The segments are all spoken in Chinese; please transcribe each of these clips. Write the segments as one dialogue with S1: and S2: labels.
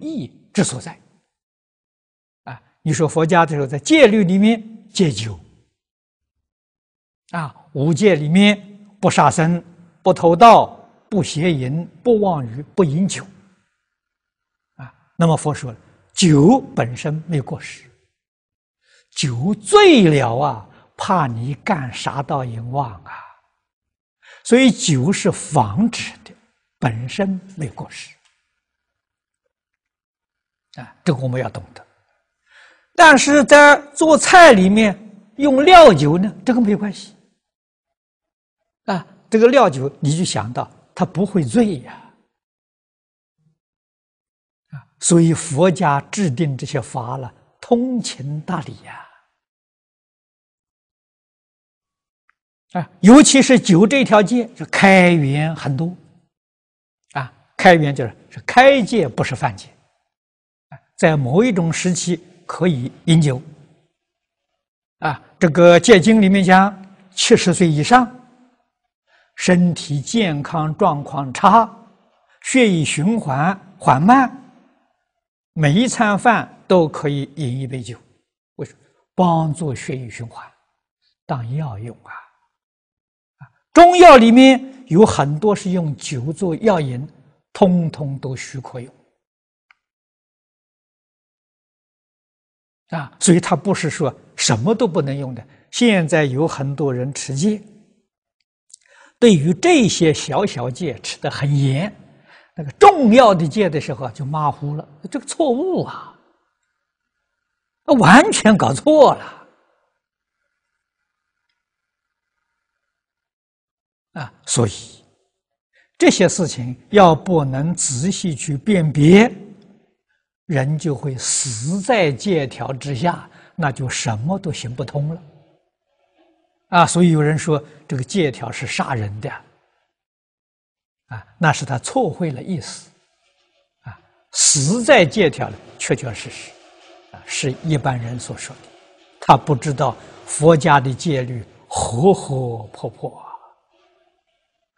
S1: 意义之所在。啊，你说佛家的时候，在戒律里面戒酒，啊，五戒里面不杀生、不偷盗、不邪淫、不妄语、不饮酒。啊，那么佛说了，酒本身没有过失，酒醉了啊，怕你干啥到淫妄啊，所以酒是防止的，本身没有过失。这个我们要懂得，但是在做菜里面用料酒呢，这个没有关系啊。这个料酒你就想到它不会醉呀啊，所以佛家制定这些法了，通情达理呀啊，尤其是酒这条戒，就开源很多啊，开源就是是开戒，不是犯戒。在某一种时期可以饮酒，啊，这个戒经里面讲，七十岁以上，身体健康状况差，血液循环缓慢，每一餐饭都可以饮一杯酒，为什么？帮助血液循环，当药用啊，啊，中药里面有很多是用酒做药引，通通都许可用。啊，所以他不是说什么都不能用的。现在有很多人持戒，对于这些小小戒吃的很严，那个重要的戒的时候就马虎了，这个错误啊，那完全搞错了啊！所以这些事情要不能仔细去辨别。人就会死在借条之下，那就什么都行不通了。啊，所以有人说这个借条是杀人的，啊，那是他错会了意思。啊，死在借条确确实实，啊，是一般人所说的。他不知道佛家的戒律活活泼泼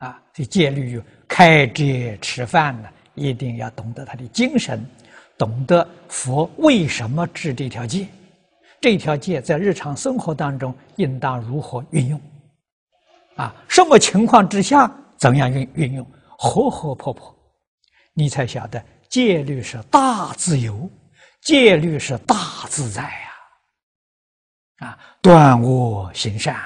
S1: 啊，啊，这戒律开戒吃饭呢，一定要懂得他的精神。懂得佛为什么制这条戒？这条戒在日常生活当中应当如何运用？啊，什么情况之下怎样运运用和和破破？你才晓得戒律是大自由，戒律是大自在呀！啊，断恶行善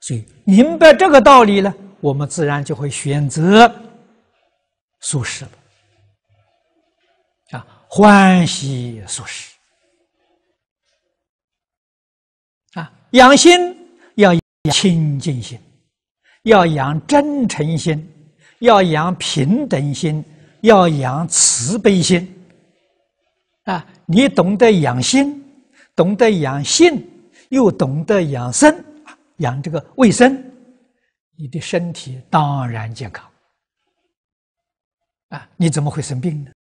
S1: 所以明白这个道理呢，我们自然就会选择。舒适了啊，欢喜舒适啊！养心要清净心，要养真诚心，要养平等心，要养慈悲心啊！你懂得养心，懂得养性，又懂得养生，养这个卫生，你的身体当然健康。啊，你怎么会生病呢？